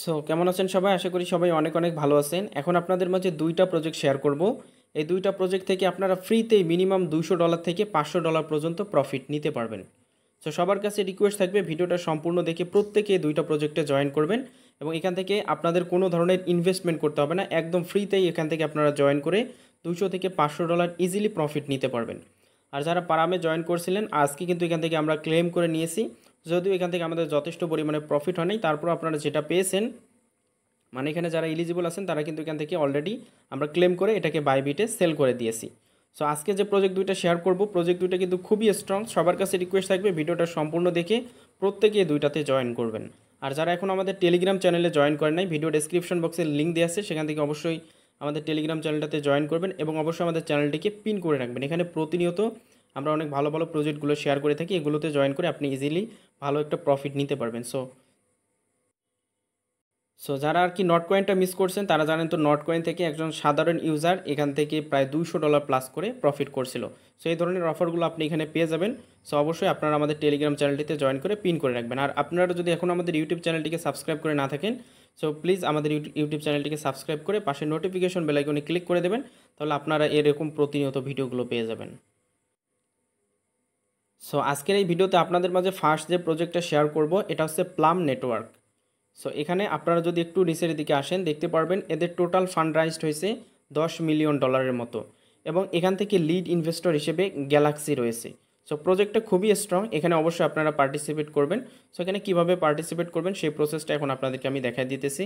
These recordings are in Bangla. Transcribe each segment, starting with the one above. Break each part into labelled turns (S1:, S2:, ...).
S1: সো কেমন আছেন সবাই আশা করি সবাই অনেক অনেক ভালো আছেন এখন আপনাদের মাঝে দুইটা প্রজেক্ট শেয়ার করব এই দুইটা প্রজেক্ট থেকে আপনারা ফ্রিতেই মিনিমাম দুশো ডলার থেকে পাঁচশো ডলার পর্যন্ত প্রফিট নিতে পারবেন সো সবার কাছে রিকোয়েস্ট থাকবে ভিডিওটা সম্পূর্ণ দেখে প্রত্যেকে দুইটা প্রজেক্টে জয়েন করবেন এবং এখান থেকে আপনাদের কোনো ধরনের ইনভেস্টমেন্ট করতে হবে না একদম ফ্রিতেই এখান থেকে আপনারা জয়েন করে দুশো থেকে পাঁচশো ডলার ইজিলি প্রফিট নিতে পারবেন আর যারা পারামে জয়েন করছিলেন আজকে কিন্তু এখান থেকে আমরা ক্লেম করে নিয়েছি যদিও এখান থেকে আমাদের যথেষ্ট পরিমাণে প্রফিট হয়নি তারপর আপনারা যেটা পেয়েছেন মানে এখানে যারা এলিজিবল আছেন তারা কিন্তু এখান থেকে অলরেডি আমরা ক্লেম করে এটাকে বাইবিটে সেল করে দিয়েছি সো আজকে যে প্রজেক্ট দুইটা শেয়ার করব প্রজেক্ট দুইটা কিন্তু খুবই স্ট্রং সবার কাছে রিকোয়েস্ট থাকবে ভিডিওটা সম্পূর্ণ দেখে প্রত্যেকে দুইটাতে জয়েন করবেন আর যারা এখন আমাদের টেলিগ্রাম চ্যানেলে জয়েন করেন নাই ভিডিও ডেসক্রিপশন বক্সে লিঙ্ক দেওয়া আছে সেখান থেকে অবশ্যই আমাদের টেলিগ্রাম চ্যানেলটাতে জয়েন করবেন এবং অবশ্যই আমাদের চ্যানেলটিকে পিন করে রাখবেন এখানে প্রতিনিয়ত আমরা অনেক ভালো ভালো প্রজেক্টগুলো শেয়ার করে থাকি এগুলোতে জয়েন করে আপনি ইজিলি ভালো একটা প্রফিট নিতে পারবেন সো সো যারা আর কি নট কয়েনটা মিস করছেন তারা জানেন তো নট কয়েন থেকে একজন সাধারণ ইউজার এখান থেকে প্রায় দুইশো ডলার প্লাস করে প্রফিট করছিল সো এই ধরনের অফারগুলো আপনি এখানে পেয়ে যাবেন সো অবশ্যই আপনারা আমাদের টেলিগ্রাম চ্যানেলটিতে জয়েন করে পিন করে রাখবেন আর আপনারা যদি এখন আমাদের ইউটিউব চ্যানেলটিকে সাবস্ক্রাইব করে না থাকেন সো প্লিজ আমাদের ইউটিউব চ্যানেলটিকে সাবস্ক্রাইব করে পাশে নোটিফিকেশন বেলাইকনে ক্লিক করে দেবেন তাহলে আপনারা এরকম প্রতিনিয়ত ভিডিওগুলো পেয়ে যাবেন সো আজকের এই ভিডিওতে আপনাদের মাঝে ফার্স্ট যে প্রজেক্টটা শেয়ার করব এটা হচ্ছে প্লাম নেটওয়ার্ক সো এখানে আপনারা যদি একটু নিচের দিকে আসেন দেখতে পারবেন এদের টোটাল ফান্ড রাইজড হয়েছে দশ মিলিয়ন ডলারের মতো এবং এখান থেকে লিড ইনভেস্টর হিসেবে গ্যালাক্সি রয়েছে সো প্রজেক্টটা খুবই স্ট্রং এখানে অবশ্যই আপনারা পার্টিসিপেট করবেন সো এখানে কীভাবে পার্টিসিপেট করবেন সেই প্রসেসটা এখন আপনাদেরকে আমি দেখাই দিতেছি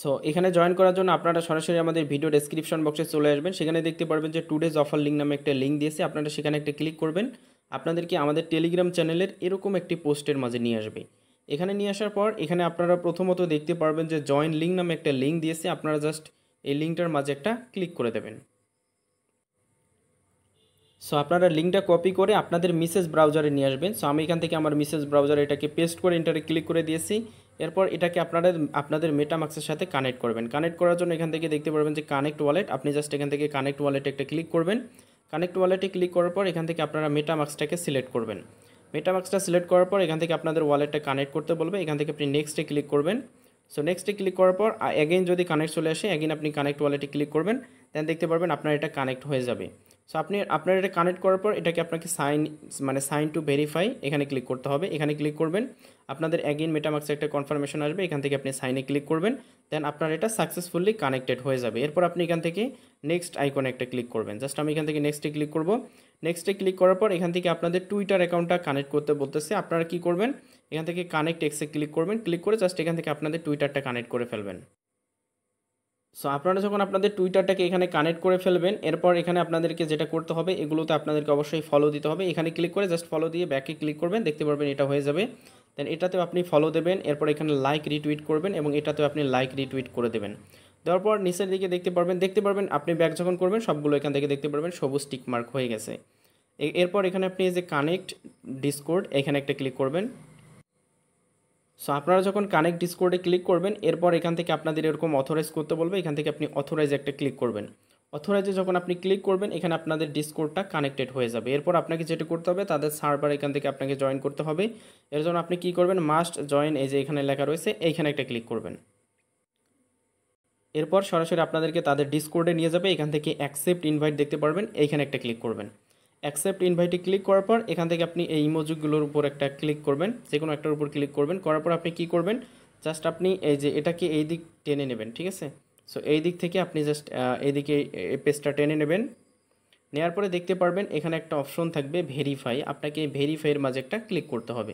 S1: সো এখানে জয়েন করার জন্য আপনারা সরাসরি আমাদের ভিডিও ডেসক্রিপশন বক্সে চলে আসবেন সেখানে দেখতে পারবেন যে টু ডেজ অফার লিঙ্ক নামে একটা লিঙ্ক দিয়েছে আপনারা সেখানে একটা ক্লিক করবেন আপনাদেরকে আমাদের টেলিগ্রাম চ্যানেলের এরকম একটি পোস্টের মাঝে নিয়ে আসবে এখানে নিয়ে আসার পর এখানে আপনারা প্রথমত দেখতে পারবেন যে জয়েন লিঙ্ক নামে একটা লিঙ্ক দিয়েছে আপনারা জাস্ট এই লিঙ্কটার মাঝে একটা ক্লিক করে দেবেন সো আপনারা লিঙ্কটা কপি করে আপনাদের মিসেস ব্রাউজারে নিয়ে আসবেন সো আমি এখান থেকে আমার মিসেস ব্রাউজারে এটাকে পেস্ট করে এন্টারে ক্লিক করে দিয়েছি এরপর এটাকে আপনাদের আপনাদের মেটামাক্সের সাথে কানেক্ট করবেন কানেক্ট করার জন্য এখান থেকে দেখতে পারবেন যে কানেক্ট ওয়ালেট আপনি জাস্ট এখান থেকে কানেক্ট ওয়ালেটে একটা ক্লিক করবেন কানেক্ট ওয়ালেটে ক্লিক করার পর এখান থেকে আপনারা মেটামাক্সটাকে সিলেক্ট করবেন মেটামাক্সটা সিলেক্ট করার পর এখান থেকে আপনাদের ওয়ালেটটা কানেক্ট করতে বলবে এখান থেকে আপনি নেক্সটে ক্লিক করবেন সো নেক্সটে ক্লিক করার পর অ্যাগেন যদি কানেক্ট চলে আসে অ্যাগেন আপনি কানেক্ট ওয়ালেটে ক্লিক করবেন দেন দেখতে পারবেন আপনার এটা কানেক্ট হয়ে যাবে সো আপনি আপনার এটা কানেক্ট করার পর এটাকে আপনাকে সাইন মানে সাইন টু ভেরিফাই এখানে ক্লিক করতে হবে এখানে ক্লিক করবেন আপনাদের অ্যাগেন মেটামাক্সে একটা কনফার্মেশন আসবে এখান থেকে আপনি সাইনে ক্লিক করবেন দেন আপনার এটা সাকসেসফুলি কানেক্টেড হয়ে যাবে এরপর আপনি এখান থেকে নেক্সট আইকনে একটা ক্লিক করবেন জাস্ট আমি এখান থেকে নেক্সটে ক্লিক করব নেক্সটে ক্লিক করার পর এখান থেকে আপনাদের টুইটার অ্যাকাউন্টটা কানেক্ট করতে বলতেছে আপনারা কি করবেন এখান থেকে কানেক্ট এক্সে ক্লিক করবেন ক্লিক করে জাস্ট এখান থেকে আপনাদের টুইটারটা কানেক্ট করে ফেলবেন সো আপনারা যখন আপনাদের টুইটারটাকে এখানে কানেক্ট করে ফেলবেন এরপর এখানে আপনাদেরকে যেটা করতে হবে এগুলোতে আপনাদেরকে অবশ্যই ফলো দিতে হবে এখানে ক্লিক করে জাস্ট ফলো দিয়ে ব্যাকে ক্লিক করবেন দেখতে পারবেন এটা হয়ে যাবে দেন এটাতেও আপনি ফলো দেবেন এরপর এখানে লাইক রিটুইট করবেন এবং এটাতেও আপনি লাইক রিটুইট করে দেবেন দেওয়ার পর নিচের দিকে দেখতে পারবেন দেখতে পারবেন আপনি ব্যাক যখন করবেন সবগুলো এখান থেকে দেখতে পারবেন সবুজ টিক মার্ক হয়ে গেছে এরপর এখানে আপনি যে কানেক্ট ডিসকোড এখানে একটা ক্লিক করবেন সো আপনারা যখন কানেক্ট ডিসকোডে ক্লিক করবেন এরপর এখান থেকে আপনাদের এরকম অথরাইজ করতে বলবে এখান থেকে আপনি অথরাইজ একটা ক্লিক করবেন অথরাইজে যখন আপনি ক্লিক করবেন এখানে আপনাদের ডিসকোডটা কানেক্টেড হয়ে যাবে এরপর আপনাকে যেটা করতে হবে তাদের সার্ভার এখান থেকে আপনাকে জয়েন করতে হবে এর জন্য আপনি কি করবেন মাস্ট জয়েন এই যে এখানে লেখা রয়েছে এইখানে একটা ক্লিক করবেন এরপর সরাসরি আপনাদেরকে তাদের ডিসকোডে নিয়ে যাবে এখান থেকে অ্যাকসেপ্ট ইনভাইট দেখতে পারবেন এইখানে একটা ক্লিক করবেন অ্যাকসেপ্ট ইনভাইটে ক্লিক করার পর এখান থেকে আপনি এই ইমোজিগুলোর উপর একটা ক্লিক করবেন যে কোনো একটার উপর ক্লিক করবেন করার পর আপনি কি করবেন জাস্ট আপনি এই যে এটাকে এই দিক টেনে নেবেন ঠিক আছে সো এই দিক থেকে আপনি জাস্ট এইদিকে এই পেজটা টেনে নেবেন নেওয়ার পরে দেখতে পারবেন এখানে একটা অপশন থাকবে ভেরিফাই আপনাকে ভেরিফাইয়ের মাঝে একটা ক্লিক করতে হবে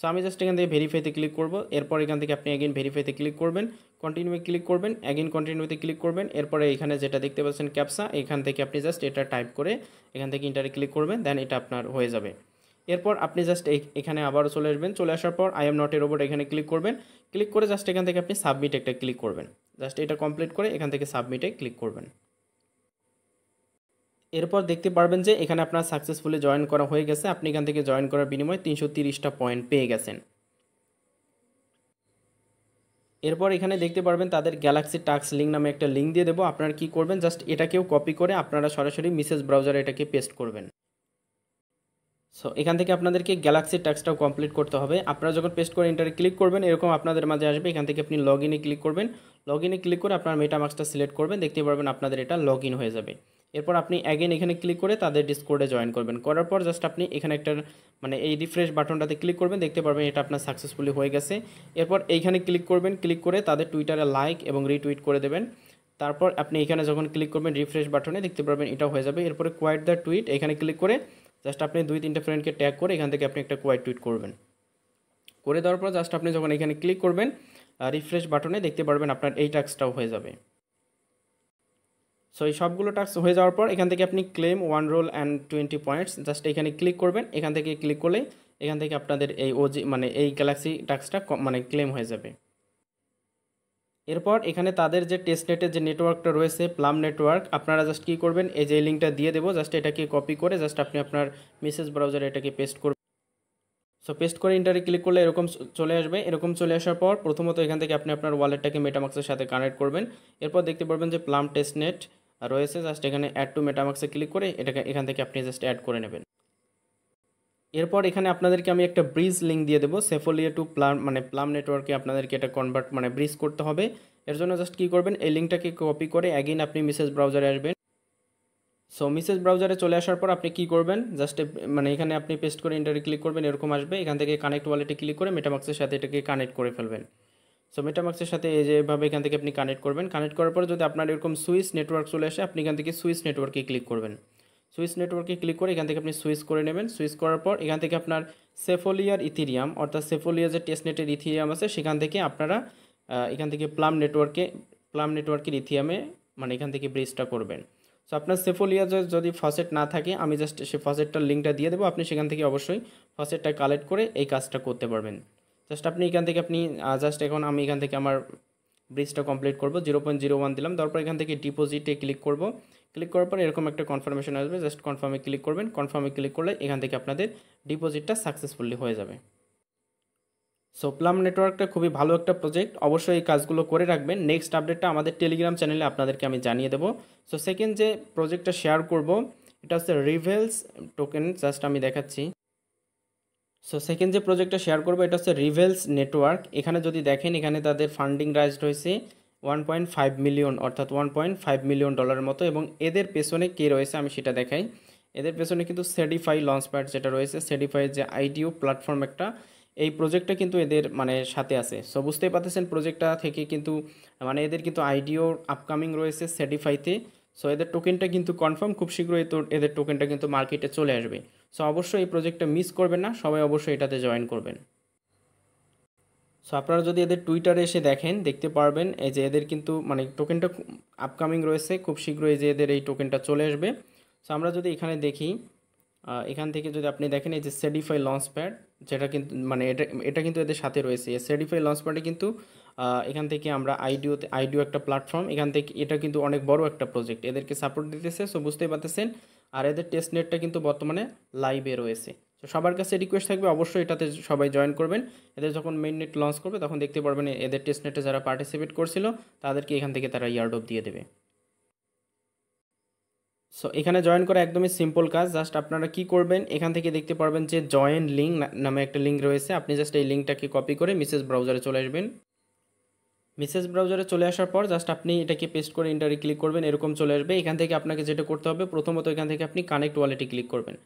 S1: সো আমি জাস্ট এখান থেকে ভেরিফাইতে ক্লিক করবো এরপর এখান থেকে আপনি এগেন ভেরিফাইতে ক্লিক করবেন কন্টিনিউ ক্লিক করবেন অ্যাগেন কন্টিনিউতে ক্লিক করবেন এরপরে এখানে যেটা দেখতে পাচ্ছেন ক্যাপসা এখান থেকে আপনি জাস্ট এটা টাইপ করে এখান থেকে ইন্টারে ক্লিক করবেন দেন এটা আপনার হয়ে যাবে এরপর আপনি জাস্ট এখানে আবারও চলে আসবেন চলে আসার পর আই এম নট এর ওপর এখানে ক্লিক করবেন ক্লিক করে জাস্ট এখান থেকে আপনি সাবমিট একটা ক্লিক করবেন জাস্ট এটা কমপ্লিট করে এখান থেকে সাবমিটে ক্লিক করবেন এরপর দেখতে পারবেন যে এখানে আপনার সাকসেসফুলি জয়েন করা হয়ে গেছে আপনি এখান থেকে জয়েন করার বিনিময়ে তিনশো তিরিশটা পয়েন্ট পেয়ে গেছেন এরপর এখানে দেখতে পারবেন তাদের গ্যালাক্সি টাক্স লিঙ্ক নামে একটা লিঙ্ক দিয়ে দেবো আপনারা কি করবেন জাস্ট এটাকেও কপি করে আপনারা সরাসরি মিসেস ব্রাউজারে এটাকে পেস্ট করবেন সো এখান থেকে আপনাদেরকে গ্যালাক্সি টাক্সটাও কমপ্লিট করতে হবে আপনারা যখন পেস্ট করে ইন্টারে ক্লিক করবেন এরকম আপনাদের মাঝে আসবে এখান থেকে আপনি লগ ইনে ক্লিক করবেন লগ ক্লিক করে আপনার মেটামার্ক্সটা সিলেক্ট করবেন দেখতে পারবেন আপনাদের এটা লগ ইন হয়ে যাবে এরপর আপনি অ্যাগেন এখানে ক্লিক করে তাদের ডিসকোডে জয়েন করবেন করার পর জাস্ট আপনি এখানে একটা মানে এই রিফ্রেশ বাটনটাতে ক্লিক করবেন দেখতে পারবেন এটা আপনার সাকসেসফুলি হয়ে গেছে এরপর এইখানে ক্লিক করবেন ক্লিক করে তাদের টুইটারে লাইক এবং রিটুইট করে দেবেন তারপর আপনি এখানে যখন ক্লিক করবেন রিফ্রেশ বাটনে দেখতে পারবেন এটা হয়ে যাবে এরপরে কোয়াইট দ্য টুইট এখানে ক্লিক করে জাস্ট আপনি দুই তিনটা ফ্রেন্ডকে ট্যাগ করে এখান থেকে আপনি একটা কোয়াইট টুইট করবেন করে দেওয়ার পর জাস্ট আপনি যখন এখানে ক্লিক করবেন রিফ্রেশ বাটনে দেখতে পারবেন আপনার এই টাস্কটাও হয়ে যাবে সো এই সবগুলো টাস্ক হয়ে যাওয়ার পর এখান থেকে আপনি claim one role and twenty points just এখানে ক্লিক করবেন এখান থেকে ক্লিক করলে এখান থেকে আপনাদের এই ওজি মানে এই গ্যালাক্সি টাস্কটা মানে ক্লেম হয়ে যাবে এরপর এখানে তাদের যে টেস্টনেটের যে নেটওয়ার্কটা রয়েছে প্লাম নেটওয়ার্ক আপনারা জাস্ট কী করবেন এই যে লিঙ্কটা দিয়ে দেবো জাস্ট এটাকে কপি করে জাস্ট আপনি আপনার মেসেজ ব্রাউজারে এটাকে পেস্ট করবেন সো পেস্ট করে ইন্টারে ক্লিক করলে এরকম চলে আসবে এরকম চলে আসার পর প্রথমত এখান থেকে আপনি আপনার ওয়ালেটটাকে মেটামাক্সের সাথে কানেক্ট করবেন এরপর দেখতে পারবেন যে প্লাম টেস্টনেট রয়েছে জাস্ট এখানে অ্যাড টু মেটামাক্সে ক্লিক করে এটাকে এখান থেকে আপনি জাস্ট অ্যাড করে নেবেন এরপর এখানে আপনাদেরকে আমি একটা ব্রিজ লিঙ্ক দিয়ে দেবো সেফোলিয়া টু প্লাম মানে প্লাম নেটওয়ার্কে আপনাদেরকে এটা কনভার্ট মানে ব্রিজ করতে হবে এর জন্য জাস্ট কী করবেন এই লিঙ্কটাকে কপি করে অ্যাগেন আপনি মিসেস ব্রাউজারে আসবেন সো মিসেস ব্রাউজারে চলে আসার পর আপনি কি করবেন জাস্ট মানে এখানে আপনি পেস্ট করে ইন্টারে ক্লিক করবেন এরকম আসবে এখান থেকে কানেক্ট ওয়ালেটে ক্লিক করে মেটামাক্সের সাথে এটাকে কানেক্ট করে ফেলবেন সো মেটামাক্সের সাথে এই যেভাবে এখান থেকে আপনি কানেক্ট করবেন কানেক্ট করার পর যদি আপনার এরকম সুইচ নেটওয়ার্ক চলে আসে আপনি এখান থেকে সুইচ নেটওয়ার্কে ক্লিক করবেন সুইচ নেটওয়ার্কে ক্লিক করে এখান থেকে আপনি সুইচ করে নেবেন সুইচ করার পর এখান থেকে আপনার সেফোলিয়ার ইথিরিয়াম অর্থাৎ সেফোলিয়া যে টেস্টনেটের ইথিরিয়াম আছে সেখান থেকে আপনারা এখান থেকে প্লাম নেটওয়ার্কে প্লাম নেটওয়ার্কের ইথিয়ামে মানে এখান থেকে ব্রিজটা করবেন সো আপনার সেফোলিয়া যদি ফসেট না থাকে আমি জাস্ট সে ফসেটটার লিঙ্কটা দিয়ে দেবো আপনি সেখান থেকে অবশ্যই ফসেটটা কালেক্ট করে এই কাজটা করতে পারবেন জাস্ট আপনি এখান থেকে আপনি জাস্ট এখন আমি এখান থেকে আমার ব্রিজটা কমপ্লিট করব জিরো পয়েন্ট জিরো ওয়ান দিলাম তারপর এখান থেকে ডিপোজিটে ক্লিক করব ক্লিক করার পর এরকম একটা কনফার্মেশন আসবে জাস্ট কনফার্মে ক্লিক করবেন কনফার্মে ক্লিক করলে এখান থেকে আপনাদের ডিপোজিটটা সাকসেসফুলি হয়ে যাবে সো প্লাম নেটওয়ার্কটা খুবই ভালো একটা প্রজেক্ট অবশ্যই এই কাজগুলো করে রাখবেন নেক্সট আপডেটটা আমাদের টেলিগ্রাম চ্যানেলে আপনাদেরকে আমি জানিয়ে দেবো সো সেকেন্ড যে প্রজেক্টটা শেয়ার করব এটা হচ্ছে রিভেলস টোকেন জাস্ট আমি দেখাচ্ছি সো সেকেন্ড যে প্রজেক্টটা শেয়ার করবো এটা হচ্ছে রিভেলস নেটওয়ার্ক এখানে যদি দেখেন এখানে তাদের ফান্ডিং রাইজড রয়েছে ওয়ান পয়েন্ট ফাইভ মিলিয়ন অর্থাৎ ওয়ান পয়েন্ট ফাইভ মিলিয়ন ডলারের মতো এবং এদের পেছনে কে রয়েছে আমি সেটা দেখাই এদের পেছনে কিন্তু সেডিফাই লঞ্চ প্যাড যেটা রয়েছে সেডিফাইয়ের যে আইডিও প্ল্যাটফর্ম একটা এই প্রজেক্টটা কিন্তু এদের মানে সাথে আছে সো বুঝতেই পারতেছেন প্রজেক্টটা থেকে কিন্তু মানে এদের কিন্তু আইডিও আপকামিং রয়েছে সেডিফাইতে সো এদের টোকেনটা কিন্তু কনফার্ম খুব শীঘ্রই তো এদের টোকেনটা কিন্তু মার্কেটে চলে আসবে সো অবশ্যই এই প্রজেক্টটা মিস করবেন না সবাই অবশ্যই এটাতে জয়েন করবেন সো আপনারা যদি এদের টুইটারে এসে দেখেন দেখতে পারবেন এই যে এদের কিন্তু মানে টোকেনটা আপকামিং রয়েছে খুব শীঘ্রই যে এদের এই টোকেনটা চলে আসবে সো আমরা যদি এখানে দেখি এখান থেকে যদি আপনি দেখেন এই যে সেডিফাই লঞ্চ প্যাড যেটা কিন্তু মানে এটা এটা কিন্তু এদের সাথে রয়েছে এই সেডিফাই লঞ্চ প্যাডে কিন্তু এখান থেকে আমরা আইডিওতে আইডিও একটা প্ল্যাটফর্ম এখান থেকে এটা কিন্তু অনেক বড় একটা প্রজেক্ট এদেরকে সাপোর্ট দিতেছে সো বুঝতেই পারতেছেন আর এদের টেস্ট নেটটা কিন্তু বর্তমানে লাইভে রয়েছে তো সবার কাছে রিকোয়েস্ট থাকবে অবশ্যই এটাতে সবাই জয়েন করবেন এদের যখন মেন নেট লঞ্চ করবে তখন দেখতে পারবেন এদের টেস্ট নেটে যারা পার্টিসিপেট করছিল তাদেরকে এখান থেকে তারা ইয়ার্ড অফ দিয়ে দেবে সো এখানে জয়েন করা একদমই সিম্পল কাজ জাস্ট আপনারা কি করবেন এখান থেকে দেখতে পারবেন যে জয়েন লিঙ্ক নামে একটা লিঙ্ক রয়েছে আপনি জাস্ট এই লিঙ্কটাকে কপি করে মিসেস ব্রাউজারে চলে আসবেন মেসেজ ব্রাউজারে চলে আসার পর জাস্ট আপনি এটাকে পেস্ট করে ইন্টারে ক্লিক করবেন এরকম চলে আসবে এখান থেকে আপনাকে যেটা করতে হবে প্রথমত এখান থেকে আপনি কানেক্ট ওয়ালেটে ক্লিক করবেন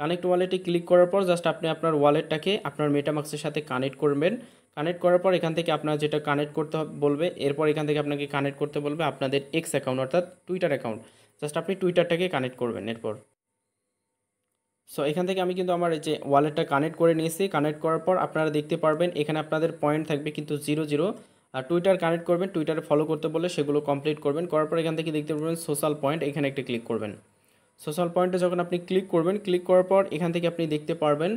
S1: কানেক্ট ওয়ালেটে ক্লিক করার পর জাস্ট আপনি আপনার ওয়ালেটটাকে আপনার মেটামাক্সের সাথে কানেক্ট করবেন কানেক্ট করার পর এখান থেকে আপনার যেটা কানেক্ট করতে বলবে এরপর এখান থেকে আপনাকে কানেক্ট করতে বলবে আপনাদের এক্স অ্যাকাউন্ট অর্থাৎ টুইটার অ্যাকাউন্ট জাস্ট আপনি টুইটারটাকে কানেক্ট করবেন এরপর সো এখান থেকে আমি কিন্তু আমার যে ওয়ালেটটা কানেক্ট করে নিয়েছি কানেক্ট করার পর আপনারা দেখতে পারবেন এখানে আপনাদের পয়েন্ট থাকবে কিন্তু জিরো জিরো আর টুইটার কানেক্ট করবেন টুইটারে ফলো করতে বলে সেগুলো কমপ্লিট করবেন করার পর এখান থেকে দেখতে পারবেন সোশ্যাল পয়েন্ট এখানে একটা ক্লিক করবেন সোশ্যাল পয়েন্টে যখন আপনি ক্লিক করবেন ক্লিক করার পর এখান থেকে আপনি দেখতে পারবেন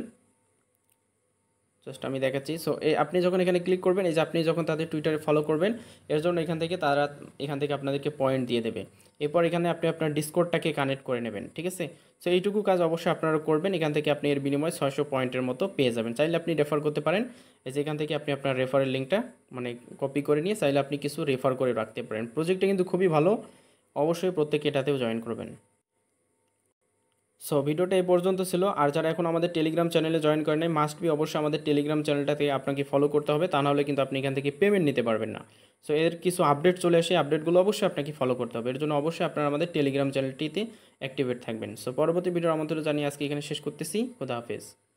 S1: জাস্ট আমি দেখাচ্ছি সো আপনি যখন এখানে ক্লিক করবেন এই যে আপনি যখন তাদের টুইটারে ফলো করবেন এর জন্য এখান থেকে তারা এখান থেকে আপনাদেরকে পয়েন্ট দিয়ে দেবে এরপর এখানে আপনি আপনার ডিসকোডটাকে কানেক্ট করে নেবেন ঠিক আছে সো এইটুকু কাজ অবশ্যই আপনারা করবেন এখান থেকে আপনি এর বিনিময়ে ছয়শো পয়েন্টের মতো পেয়ে যাবেন চাইলে আপনি রেফার করতে পারেন এই যে এখান থেকে আপনি আপনার রেফারের লিঙ্কটা মানে কপি করে নিয়ে চাইলে আপনি কিছু রেফার করে রাখতে পারেন প্রজেক্টটা কিন্তু খুবই ভালো অবশ্যই প্রত্যেকে এটাতেও জয়েন করবেন সো ভিডিওটা এই পর্যন্ত ছিল আর যারা এখন আমাদের টেলিগ্রাম চ্যানেলে জয়েন করেন নাই মাস্ট বি অবশ্যই আমাদের টেলিগ্রাম চ্যানেলটাতে আপনাকে ফলো করতে হবে তা নাহলে কিন্তু আপনি এখান থেকে পেমেন্ট নিতে পারবেন না সো এর কিছু আপডেট চলে আসে আপডেটগুলো অবশ্যই আপনাকে ফলো করতে হবে এর জন্য অবশ্যই আপনারা আমাদের টেলিগ্রাম চ্যানেলটিতে অ্যাক্টিভেট থাকবেন সো পরবর্তী ভিডিওর আমন্ত্রণ জানিয়ে আজকে এখানে শেষ করতেছি খুদা হাফেজ